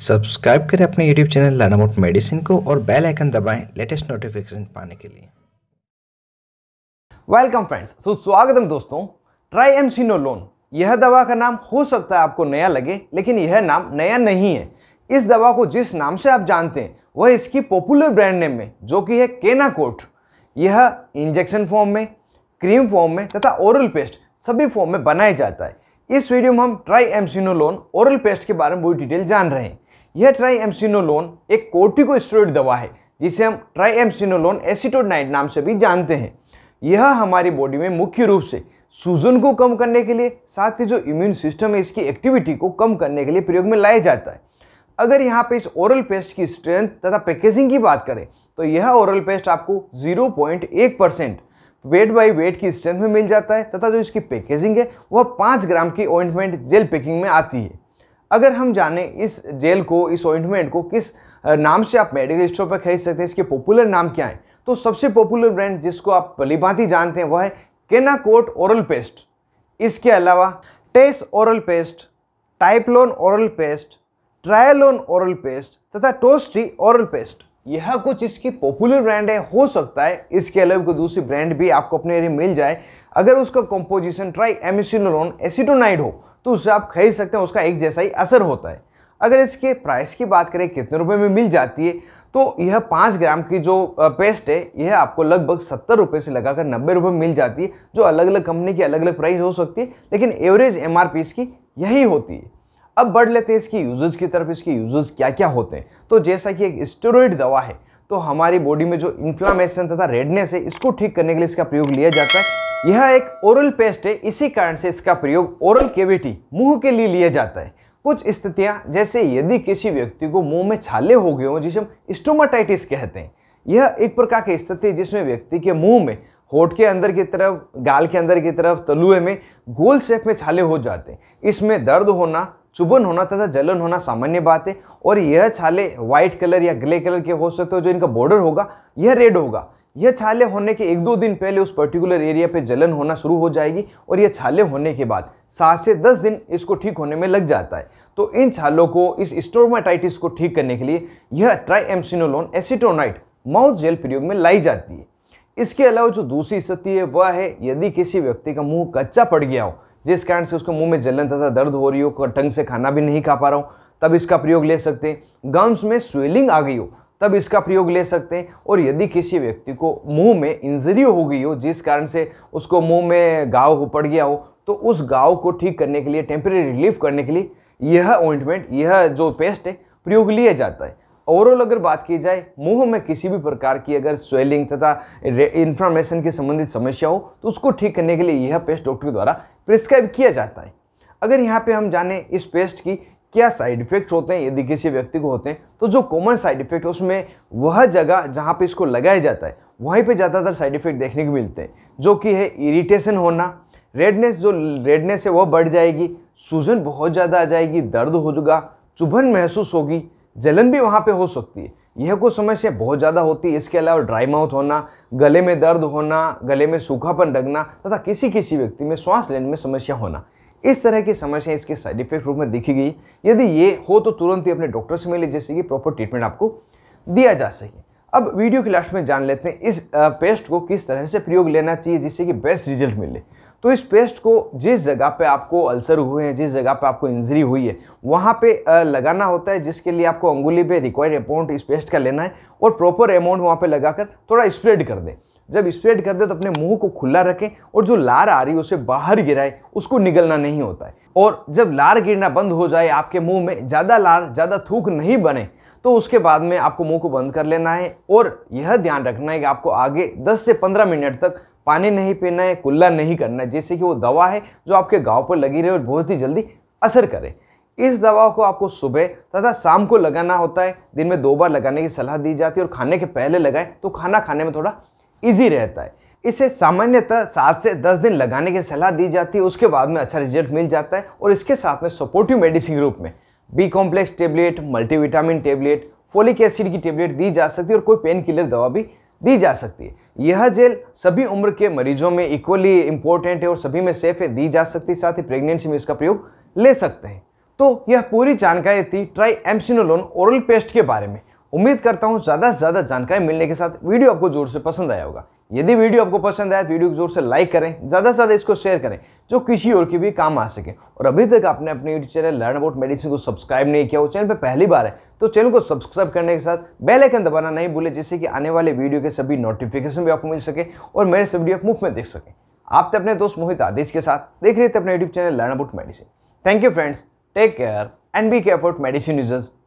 subscribe करें अपने YouTube channel लानामोट medicine को और बेल आइकन दबाएं लेटेस्ट नोटिफिकेशन पाने के लिए वेलकम फ्रेंड्स सो स्वागतम दोस्तों ट्राई एमसिनोलोन यह दवा का नाम हो सकता है आपको नया लगे लेकिन यह नाम नया नहीं है इस दवा को जिस नाम से आप जानते हैं वह इसकी पॉपुलर ब्रांड नेम में जो कि है केनाकोट यह इंजेक्शन फॉर्म में क्रीम फॉर्म में तथा ओरल पेस्ट सभी फॉर्म में बनाया जाता है इस वीडियो में हम ट्राई एमसिनोलोन ओरल पेस्ट के बारे में बहुत डिटेल जान रहे हैं यह ट्राई एमसिनोलोन एक कोर्टिकोस्टेरॉइड दवा है जिसे हम ट्राई एम्सिनोलोन एसिटोडनाइट नाम से भी जानते हैं यह हमारी बॉडी में मुख्य रूप से सूजन को कम करने के लिए साथ ही जो इम्यून सिस्टम है इसकी एक्टिविटी को कम करने के लिए प्रयोग में लाया जाता है अगर यहाँ पे इस ओरल पेस्ट की स्ट्रेंथ तथा पैकेजिंग की बात करें तो यह ओरल पेस्ट आपको 0.1 परसेंट वेट बाई वेट की स्ट्रेंथ में मिल जाता है तथा जो इसकी पैकेजिंग है वह पाँच ग्राम की ऑइंटमेंट जेल पैकिंग में आती है अगर हम जाने इस जेल को इस ऑइंटमेंट को किस नाम से आप मेडिकल स्टोर पर खरीद सकते हैं इसके पॉपुलर नाम क्या है तो सबसे पॉपुलर ब्रांड जिसको आप पलीभांति जानते हैं वह है केनाकोट ओरल पेस्ट इसके अलावा टेस ओरल पेस्ट टाइपलोन ओरल पेस्ट ट्रायलोन ओरल पेस्ट तथा टोस्टी ओरल पेस्ट यह कुछ इसकी पॉपुलर ब्रांड है हो सकता है इसके अलावा कोई दूसरी ब्रांड भी आपको अपने एरिया मिल जाए अगर उसका कंपोजिशन ट्राई एमिसिनोरोन एसिटोनाइड हो तो उसे आप खरीद सकते हैं उसका एक जैसा ही असर होता है अगर इसके प्राइस की बात करें कितने रुपए में मिल जाती है तो यह पाँच ग्राम की जो पेस्ट है यह आपको लगभग सत्तर रुपये से लगाकर नब्बे रुपये मिल जाती है जो अलग अलग कंपनी की अलग अलग प्राइस हो सकती है लेकिन एवरेज एम इसकी यही होती है अब बढ़ लेते हैं इसकी यूजेज की तरफ इसके यूजेज क्या क्या होते हैं तो जैसा कि एक स्टेरॉइड दवा है तो हमारी बॉडी में जो इन्फ्लामेशन तथा रेडनेस है इसको ठीक करने के लिए इसका प्रयोग लिया जाता है यह एक ओरल पेस्ट है इसी कारण से इसका प्रयोग ओरल केविटी मुंह के लिए लिया जाता है कुछ स्थितियां जैसे यदि किसी व्यक्ति को मुंह में छाले हो गए हों जिसे हम स्टोमाटाइटिस कहते हैं यह एक प्रकार की स्थिति है जिसमें व्यक्ति के मुंह में होठ के अंदर की तरफ गाल के अंदर की तरफ तलुए में गोल शेप में छाले हो जाते हैं इसमें दर्द होना चुभन होना तथा जलन होना सामान्य बात है और यह छाले व्हाइट कलर या ग्रे कलर के हो सकते हो जो इनका बॉर्डर होगा यह रेड होगा यह छाले होने के एक दो दिन पहले उस पर्टिकुलर एरिया पे जलन होना शुरू हो जाएगी और यह छाले होने के बाद सात से दस दिन इसको ठीक होने में लग जाता है तो इन छालों को इस स्टोमाटाइटिस को ठीक करने के लिए यह ट्राईएमसिनोलोन एसिटोनाइट माउथ जेल प्रयोग में लाई जाती है इसके अलावा जो दूसरी स्थिति है वह है यदि किसी व्यक्ति का मुंह कच्चा पड़ गया हो जिस कारण से उसको मुंह में जलन तथा दर्द हो रही हो ढंग से खाना भी नहीं खा पा रहा हूँ तब इसका प्रयोग ले सकते हैं गम्स में स्वेलिंग आ गई हो तब इसका प्रयोग ले सकते हैं और यदि किसी व्यक्ति को मुंह में इंजरी हो गई हो जिस कारण से उसको मुंह में गाव हो पड़ गया हो तो उस गाव को ठीक करने के लिए टेम्प्रेरी रिलीफ करने के लिए यह ऑइंटमेंट यह जो पेस्ट है प्रयोग लिया जाता है ओवरऑल अगर बात की जाए मुंह में किसी भी प्रकार की अगर स्वेलिंग तथा इन्फ्लामेशन के संबंधित समस्या हो तो उसको ठीक करने के लिए यह पेस्ट डॉक्टर द्वारा प्रिस्क्राइब किया जाता है अगर यहाँ पे हम जाने इस पेस्ट की क्या साइड इफ़ेक्ट्स होते हैं यदि किसी व्यक्ति को होते हैं तो जो कॉमन साइड इफ़ेक्ट उसमें वह जगह जहाँ पे इसको लगाया जाता है वहीं पे ज़्यादातर साइड इफ़ेक्ट देखने को मिलते हैं जो कि है इरिटेशन होना रेडनेस जो रेडनेस है वह बढ़ जाएगी सूजन बहुत ज़्यादा आ जाएगी दर्द हो जाएगा चुभन महसूस होगी जलन भी वहाँ पर हो सकती है यह कुछ समस्या बहुत ज़्यादा होती है इसके अलावा ड्राई माउथ होना गले में दर्द होना गले में सूखापन लगना तथा किसी किसी व्यक्ति में श्वास लेने में समस्या होना इस तरह की समस्या इसके साइड इफेक्ट रूप में दिखी गई यदि ये हो तो तुरंत ही अपने डॉक्टर से मिले जिससे कि प्रॉपर ट्रीटमेंट आपको दिया जा सके अब वीडियो के लास्ट में जान लेते हैं इस पेस्ट को किस तरह से प्रयोग लेना चाहिए जिससे कि बेस्ट रिजल्ट मिले तो इस पेस्ट को जिस जगह पे आपको अल्सर हुए हैं जिस जगह पे आपको इंजरी हुई है वहाँ पे लगाना होता है जिसके लिए आपको अंगुली पे रिक्वायर्ड अमाउंट इस पेस्ट का लेना है और प्रॉपर अमाउंट वहाँ पे लगाकर थोड़ा स्प्रेड कर दें जब स्प्रेड कर दें तो अपने मुंह को खुला रखें और जो लार आ रही है उसे बाहर गिराए उसको निगलना नहीं होता है और जब लार गिरना बंद हो जाए आपके मुँह में ज़्यादा लार ज़्यादा थूक नहीं बने तो उसके बाद में आपको मुंह को बंद कर लेना है और यह ध्यान रखना है कि आपको आगे 10 से 15 मिनट तक पानी नहीं पीना है कुल्ला नहीं करना है जैसे कि वो दवा है जो आपके गाँव पर लगी रहे और बहुत ही जल्दी असर करे इस दवा को आपको सुबह तथा शाम को लगाना होता है दिन में दो बार लगाने की सलाह दी जाती है और खाने के पहले लगाएं तो खाना खाने में थोड़ा इजी रहता है इसे सामान्यतः सात से दस दिन लगाने की सलाह दी जाती है उसके बाद में अच्छा रिजल्ट मिल जाता है और इसके साथ में सपोर्टिव मेडिसिन रूप में B complex tablet multivitamin tablet folic acid की टेबलेट दी जा सकती है और कोई पेन किलर दवा भी दी जा सकती है यह जेल सभी उम्र के मरीजों में इक्वली इंपॉर्टेंट है और सभी में सेफ है दी जा सकती है साथ ही प्रेगनेंसी में इसका प्रयोग ले सकते हैं तो यह पूरी जानकारी थी ट्राई एम्सिनोलोन ओरल पेस्ट के बारे में उम्मीद करता हूँ ज़्यादा से ज़्यादा जानकारी मिलने के साथ वीडियो आपको जोर से पसंद आया होगा यदि वीडियो आपको पसंद आया तो वीडियो को जोर से लाइक करें ज़्यादा से ज़्यादा इसको शेयर करें जो किसी और के भी काम आ सके और अभी तक आपने अपने YouTube channel learn about medicine को सब्सक्राइब नहीं किया वो चैनल पर पहली बार है तो चैनल को सब्सक्राइब करने के साथ बेल आइकन दबाना नहीं भूले जिससे कि आने वाले वीडियो के सभी नोटिफिकेशन भी आपको मिल सके और मेरे से वीडियो आप मुफ्त में देख सके आप तो अपने दोस्त मोहित आदेश के साथ देख रहे थे अपने YouTube channel learn about medicine thank you friends take care and be care about medicine users